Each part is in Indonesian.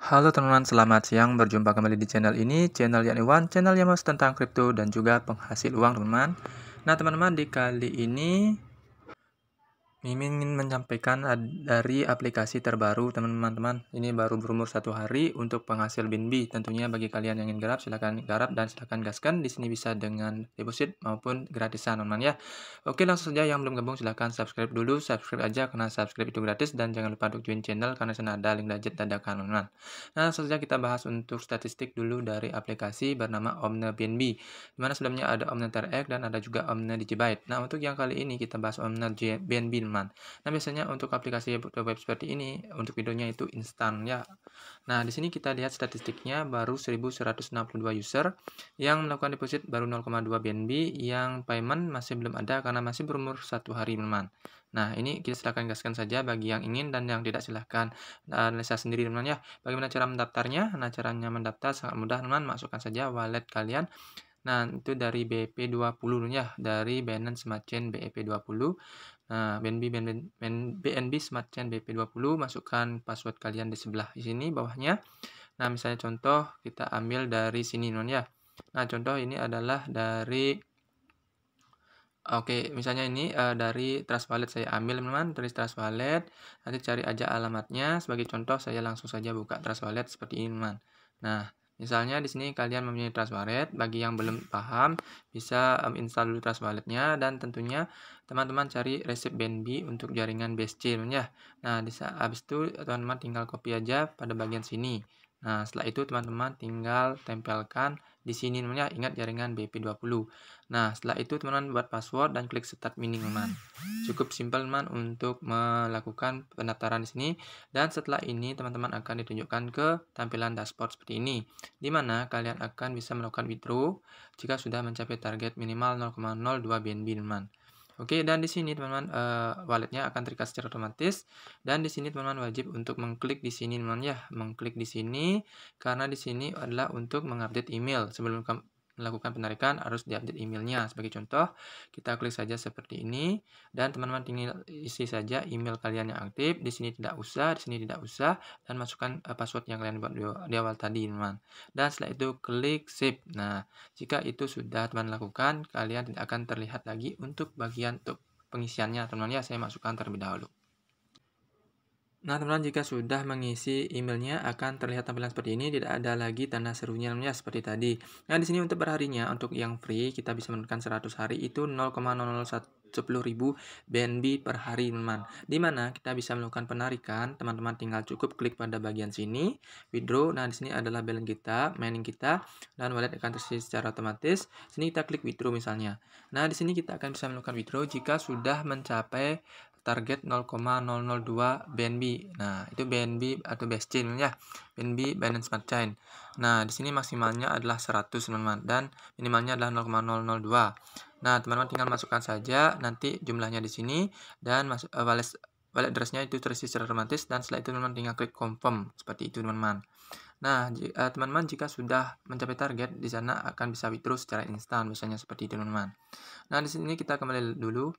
Halo teman-teman, selamat siang. Berjumpa kembali di channel ini, channel Yan Iwan, channel yang membahas tentang kripto dan juga penghasil uang, teman-teman. Nah, teman-teman, di kali ini Mimin ingin menyampaikan dari aplikasi terbaru teman-teman. Ini baru berumur satu hari untuk penghasil BNB. Tentunya bagi kalian yang ingin garap silahkan garap dan silahkan gaskan. Di sini bisa dengan deposit maupun gratisan teman-teman ya. Oke langsung saja yang belum gabung silahkan subscribe dulu. Subscribe aja karena subscribe itu gratis dan jangan lupa untuk join channel karena sana ada link budget dadakan teman-teman. Nah langsung saja kita bahas untuk statistik dulu dari aplikasi bernama Omne BNB. Dimana sebelumnya ada Omne TRX dan ada juga Omne Digibyte. Nah untuk yang kali ini kita bahas Omne BNB Hilman. Nah, biasanya untuk aplikasi web seperti ini, untuk videonya itu instan ya. Nah, di sini kita lihat statistiknya baru 1162 user yang melakukan deposit baru 0,2 BNB, yang payment masih belum ada karena masih berumur satu hari teman. Nah, ini kita silahkan gaskan saja bagi yang ingin dan yang tidak silahkan eh, analisa sendiri teman ya. Bagaimana cara mendaftarnya? Nah, caranya mendaftar sangat mudah teman, masukkan saja wallet kalian. Nah, itu dari BEP20 ya, dari Binance Smart Chain BEP20. Nah, BNB, BNB, BNB Smart Chain BP20 masukkan password kalian di sebelah di sini bawahnya. Nah, misalnya contoh kita ambil dari sini non ya. Nah, contoh ini adalah dari Oke, okay, misalnya ini uh, dari Trust Wallet saya ambil teman-teman, dari Trust Wallet, nanti cari aja alamatnya. Sebagai contoh saya langsung saja buka Trust Wallet seperti ini teman. Nah, Misalnya di sini kalian memilih Trust Wallet. Bagi yang belum paham, bisa um, install dulu Trust wallet dan tentunya teman-teman cari resep BNB untuk jaringan BSC ya. Nah, di habis itu teman-teman tinggal copy aja pada bagian sini. Nah, setelah itu teman-teman tinggal tempelkan di sini namanya ingat jaringan BP20. Nah, setelah itu teman-teman buat password dan klik start mining teman. Cukup simpel teman untuk melakukan pendaftaran di sini dan setelah ini teman-teman akan ditunjukkan ke tampilan dashboard seperti ini di mana kalian akan bisa melakukan withdraw jika sudah mencapai target minimal 0,02 BNB teman. Oke, dan di sini teman-teman uh, walletnya akan terikat secara otomatis dan di sini teman-teman wajib untuk mengklik di sini teman-teman ya, mengklik di sini karena di sini adalah untuk mengupdate email sebelum melakukan penarikan harus diupdate emailnya. Sebagai contoh, kita klik saja seperti ini dan teman-teman tinggal isi saja email kalian yang aktif. Di sini tidak usah, di sini tidak usah dan masukkan eh, password yang kalian buat di awal tadi, teman. Dan setelah itu klik save. Nah, jika itu sudah teman lakukan, kalian tidak akan terlihat lagi untuk bagian untuk pengisiannya, teman-teman ya. Saya masukkan terlebih dahulu. Nah, teman-teman, jika sudah mengisi emailnya akan terlihat tampilan seperti ini, tidak ada lagi tanda serunya namanya seperti tadi. Nah, di sini untuk per untuk yang free, kita bisa menurunkan 100 hari itu 0,001 10.000 BNB per hari teman di mana kita bisa melakukan penarikan teman-teman tinggal cukup klik pada bagian sini withdraw nah di sini adalah balance kita mining kita dan wallet akan terisi secara otomatis sini kita klik withdraw misalnya nah di sini kita akan bisa melakukan withdraw jika sudah mencapai target 0,002 BNB. Nah, itu BNB atau base chain ya. BNB Binance Smart Chain. Nah, di sini maksimalnya adalah 100 teman-teman dan minimalnya adalah 0,002. Nah, teman-teman tinggal masukkan saja nanti jumlahnya di sini dan masuk uh, eh, wallet wallet addressnya itu terisi secara otomatis dan setelah itu teman-teman tinggal klik confirm seperti itu teman-teman. Nah, eh, teman-teman jika sudah mencapai target di sana akan bisa withdraw secara instan misalnya seperti itu teman-teman. Nah, di sini kita kembali dulu.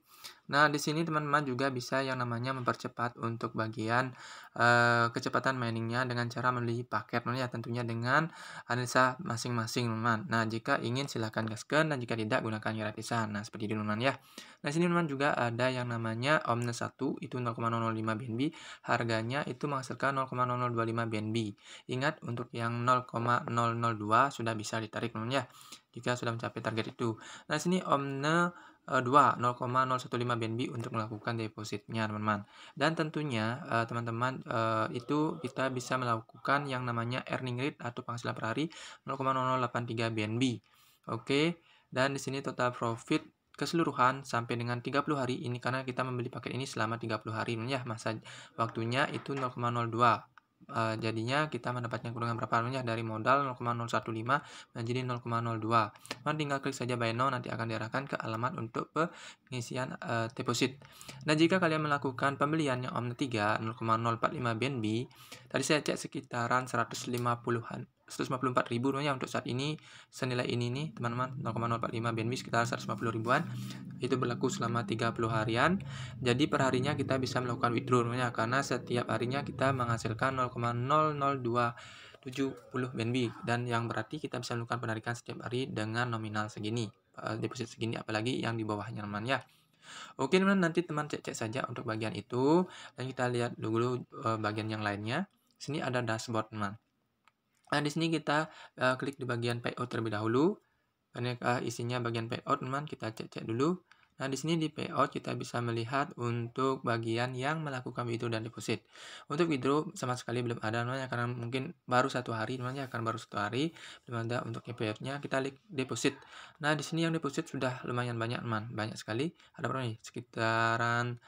Nah, di sini teman-teman juga bisa yang namanya mempercepat untuk bagian uh, kecepatan miningnya dengan cara membeli paket ya tentunya dengan analisa masing-masing teman. Nah, jika ingin silahkan gaskan dan jika tidak gunakan gratisan. Nah, seperti itu teman ya. Nah, di sini teman juga ada yang namanya Omnes 1 itu 0,005 BNB, harganya itu menghasilkan 0,0025 BNB. Ingat untuk yang 0,002 sudah bisa ditarik teman ya jika sudah mencapai target itu. Nah, di sini Omne 2 0,015 BNB untuk melakukan depositnya teman-teman dan tentunya eh, teman-teman eh, itu kita bisa melakukan yang namanya earning rate atau penghasilan per hari 0,0083 BNB oke dan di sini total profit keseluruhan sampai dengan 30 hari ini karena kita membeli paket ini selama 30 hari ya masa waktunya itu 0,02 Eh, jadinya kita mendapatkan keuntungan berapa rupiah dari modal 0,015 menjadi 0,02 Nah, tinggal klik saja buy now nanti akan diarahkan ke alamat untuk pengisian uh, deposit nah jika kalian melakukan pembelian yang omni 3 0,045 BNB tadi saya cek sekitaran 150-an 154 ribu ya untuk saat ini senilai ini nih teman-teman 0,045 BNB sekitar 150 ribuan itu berlaku selama 30 harian. Jadi perharinya kita bisa melakukan withdrawalnya karena setiap harinya kita menghasilkan 0,00270 BNB dan yang berarti kita bisa melakukan penarikan setiap hari dengan nominal segini eh, deposit segini apalagi yang di bawahnya ya. Oke teman nanti teman cek-cek saja untuk bagian itu dan kita lihat dulu eh, bagian yang lainnya. Sini ada dashboard teman. Nah di sini kita eh, klik di bagian payout terlebih dahulu. Karena isinya bagian payout teman kita cek-cek dulu. Nah, di sini di payout kita bisa melihat untuk bagian yang melakukan withdraw dan deposit. Untuk withdraw sama sekali belum ada namanya karena mungkin baru satu hari, namanya akan baru satu hari, belum ada untuk e nya kita klik deposit. Nah, di sini yang deposit sudah lumayan banyak man, banyak sekali. Ada berapa nih? Sekitaran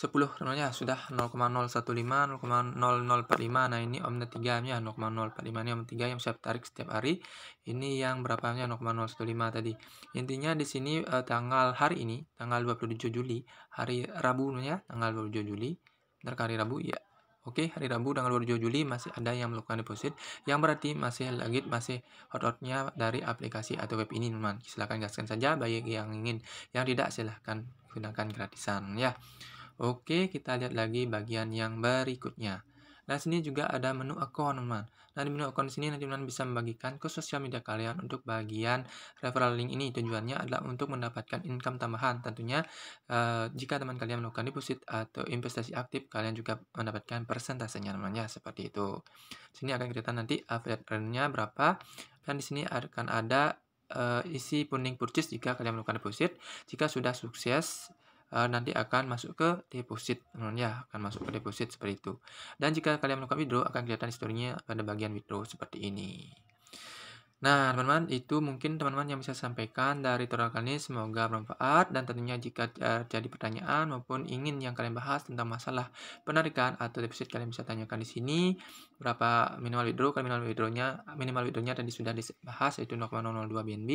10 renonya sudah 0,015 0,0045 nah ini omnya 3 nya 0,045 ini om 3 yang saya tarik setiap hari ini yang berapanya 0,015 tadi intinya di sini eh, tanggal hari ini tanggal 27 Juli hari Rabu ya tanggal 27 Juli benar hari Rabu ya Oke, hari Rabu tanggal 27 Juli masih ada yang melakukan deposit yang berarti masih legit masih hot-hotnya dari aplikasi atau web ini, teman. Silahkan gaskan saja bagi yang ingin, yang tidak silahkan gunakan gratisan ya. Oke, kita lihat lagi bagian yang berikutnya. Nah, sini juga ada menu account, teman. Nah, di menu account sini nanti teman bisa membagikan ke sosial media kalian untuk bagian referral link ini. Tujuannya adalah untuk mendapatkan income tambahan. Tentunya uh, jika teman kalian melakukan deposit atau investasi aktif, kalian juga mendapatkan persentasenya teman ya, seperti itu. Sini akan kelihatan nanti affiliate earn-nya berapa dan di sini akan ada uh, isi pending purchase jika kalian melakukan deposit. Jika sudah sukses Eh, nanti akan masuk ke deposit teman ya akan masuk ke deposit seperti itu dan jika kalian melakukan withdraw akan kelihatan historinya pada bagian withdraw seperti ini Nah, teman-teman, itu mungkin teman-teman yang bisa sampaikan dari tutorial ini. Semoga bermanfaat dan tentunya jika terjadi eh, pertanyaan maupun ingin yang kalian bahas tentang masalah penarikan atau deposit kalian bisa tanyakan di sini. Berapa minimal withdraw, kalau minimal withdrawnya minimal withdrawnya tadi sudah dibahas yaitu 0,002 BNB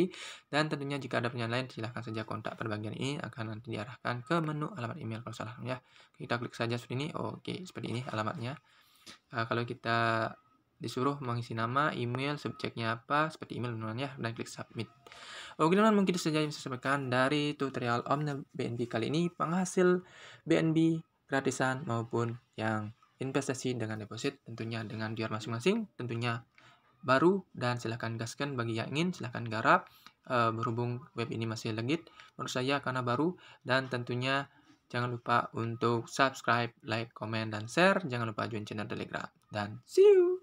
dan tentunya jika ada pertanyaan lain silahkan saja kontak pada bagian ini akan nanti diarahkan ke menu alamat email kalau salah ya. Kita klik saja seperti ini. Oke, seperti ini alamatnya. Uh, kalau kita disuruh mengisi nama, email, subjeknya apa, seperti email ya, dan klik submit. Oke teman, mungkin itu saja yang saya sampaikan dari tutorial Omni BNB kali ini, penghasil BNB gratisan maupun yang investasi dengan deposit, tentunya dengan biar masing-masing, tentunya baru, dan silahkan gaskan bagi yang ingin, silahkan garap, e, berhubung web ini masih legit, menurut saya karena baru, dan tentunya Jangan lupa untuk subscribe, like, comment, dan share. Jangan lupa join channel Telegram. Dan see you!